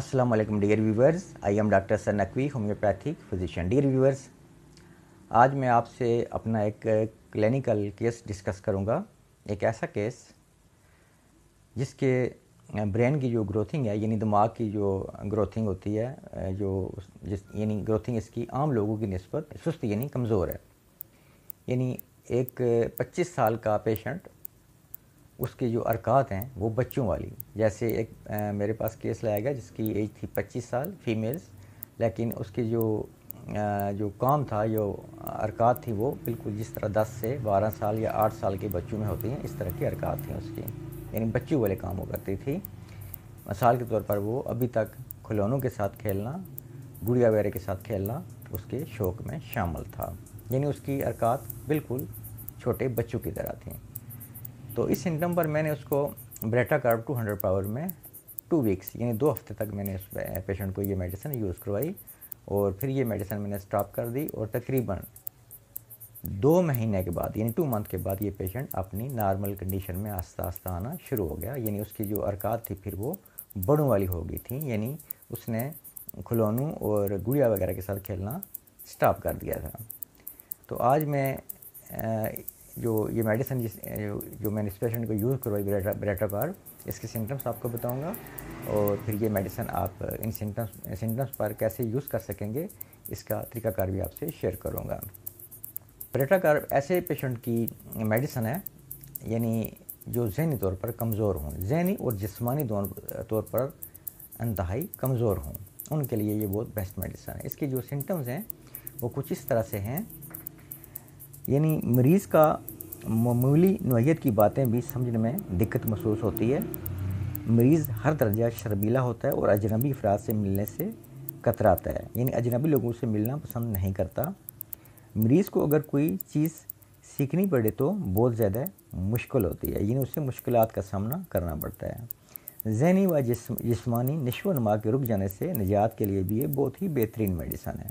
Aslam dear viewers I am doctor sir Naqvi homeopathic physician dear viewers आज मैं आपसे अपना एक क्लिनिकल केस डिस्कस करूंगा एक ऐसा केस जिसके ब्रेन की जो ग्रोथिंग है यानी दिमाग की जो ग्रोथिंग होती है जो जिस यानी ग्रोथिंग इसकी आम लोगों की नस्बत सुस्त यानी कमज़ोर है यानी एक 25 साल का पेशेंट उसके जो अरकात हैं वो बच्चों वाली जैसे एक आ, मेरे पास केस लाया गया जिसकी एज थी पच्चीस साल फीमेल्स लेकिन उसकी जो आ, जो काम था जो अरकात थी वो बिल्कुल जिस तरह दस से बारह साल या आठ साल के बच्चों में होती हैं इस तरह की अरकात थी उसकी यानी बच्चों वाले काम वो करती थी मिसाल के तौर पर वो अभी तक खिलौनों के साथ खेलना गुड़िया वगैरह के साथ खेलना उसके शौक़ में शामिल था यानी उसकी अरकात बिल्कुल छोटे बच्चों की तरह थी तो इस सिम्टम पर मैंने उसको baryta carb two hundred power में टू वीक्स यानी दो हफ्ते तक मैंने उस पेशेंट को ये मेडिसिन यूज़ करवाई और फिर ये मेडिसिन मैंने स्टॉप कर दी और तकरीबन दो महीने के बाद यानी टू मंथ के बाद ये पेशेंट अपनी नॉर्मल कंडीशन में आस्ता आस्ता आना शुरू हो गया यानी उसकी जो अरकात थी फिर वो बड़ों वाली हो गई थी यानी उसने खिलौनों और गुड़िया वगैरह के साथ खेलना स्टॉप कर दिया था तो आज मैं जो ये मेडिसिन जिस जो, जो मैंने इस पेशेंट को यूज़ करवाई ब्रेटा पर इसके सिम्टम्स आपको बताऊंगा और फिर ये मेडिसिन आप इन सिम्टम्स सिम्टम्स पर कैसे यूज़ कर सकेंगे इसका तरीकाकार भी आपसे शेयर करूँगा ब्रेटा ऐसे पेशेंट की मेडिसिन है यानी जो जहनी तौर पर कमज़ोर हों जहनी और जिसमानी तौर पर इंतहाई कमज़ोर हों उनके लिए ये बहुत बेस्ट मेडिसिन है इसके जो सिम्टम्स हैं वो कुछ इस तरह से हैं यानी मरीज़ का मामूली नोयत की बातें भी समझने में दिक्कत महसूस होती है मरीज़ हर दर्जा शर्मीला होता है और अजनबी अफराद से मिलने से कतराता है यानी अजनबी लोगों से मिलना पसंद नहीं करता मरीज़ को अगर कोई चीज़ सीखनी पड़े तो बहुत ज़्यादा मुश्किल होती है यानी उसे मुश्किल का सामना करना पड़ता है जहनी व जिसमानी नशो नमा के रुक जाने से निजात के लिए भी ये बहुत ही बेहतरीन मेडिसन है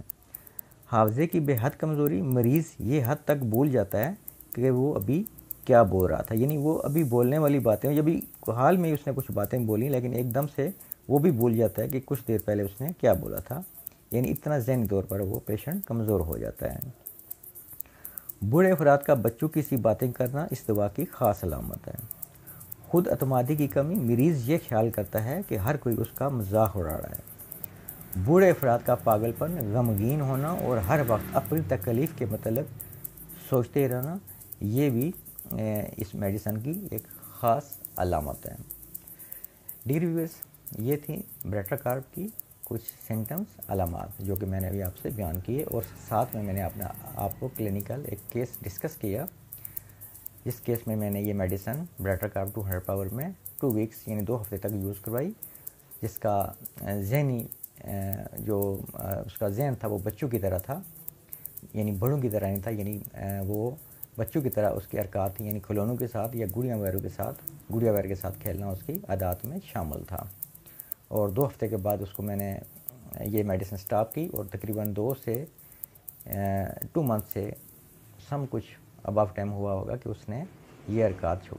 हाफजे की बेहद कमज़ोरी मरीज़ ये हद तक भूल जाता है कि वो अभी क्या बोल रहा था यानी वो अभी बोलने वाली बातें जब भी हाल में उसने कुछ बातें बोली लेकिन एकदम से वो भी भूल जाता है कि कुछ देर पहले उसने क्या बोला था यानी इतना जहनी तौर पर वो पेशेंट कमज़ोर हो जाता है बूढ़े अफराद का बच्चों की सी बातें करना इस दवा की ख़ास अलामत है खुद अतमादी की कमी मरीज़ ये ख्याल करता है कि हर कोई उसका मजाक उड़ा रहा है बूढ़े अफराद का पागलपन गमगीन होना और हर वक्त अपनी तकलीफ़ के मतलब सोचते रहना ये भी इस मेडिसन की एक ख़ास अलामत है डिग्री व्यूअर्स ये थी ब्रेटर कार्ब की कुछ सिम्टम्स अलामत जो कि मैंने अभी आपसे बयान किए और साथ में मैंने अपना आपको क्लिनिकल एक केस डिस्कस किया जिस केस में मैंने ये medicine baryta carb two hundred power में टू वीक्स यानी दो हफ्ते तक यूज़ करवाई जिसका जहनी जो उसका जहन था वो बच्चों की तरह था यानी बड़ों की तरह नहीं था यानी वो बच्चों की तरह उसकी अरकात थी यानी खिलौनों के साथ या गुड़िया वगैरह के साथ गुड़िया वगैरह के साथ खेलना उसकी आदात में शामिल था और दो हफ्ते के बाद उसको मैंने ये मेडिसिन स्टॉप की और तकरीबन दो से टू मंथ से सम कुछ अबाव टाइम हुआ होगा कि उसने ये हरकत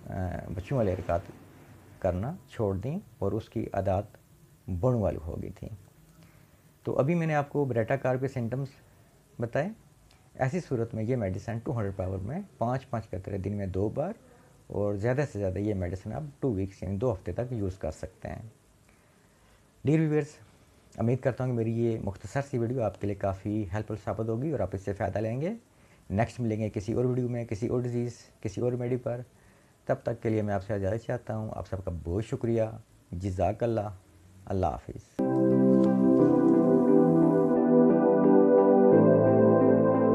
बच्चों वाली हरकत करना छोड़ दी और उसकी आदात बड़ों वाली हो गई थी तो अभी मैंने आपको ब्रेटा कार के सिम्टम्स बताए ऐसी सूरत में ये मेडिसन 200 पावर में पाँच पाँच कतरे दिन में दो बार और ज़्यादा से ज़्यादा ये मेडिसिन आप टू वीक्स यानी दो हफ्ते तक यूज़ कर सकते हैं डियर व्यूअर्स उम्मीद करता हूँ कि मेरी ये मुख्तसर सी वीडियो आपके लिए काफ़ी हेल्पफुल साबित होगी और आप इससे फ़ायदा लेंगे नेक्स्ट मिलेंगे किसी और वीडियो में किसी और डिज़ीज़ किसी और मेडी पर तब तक के लिए मैं आपसे इजाज़त चाहता हूँ आप सबका बहुत शुक्रिया जजाकल्ला अल्लाह हाफिज़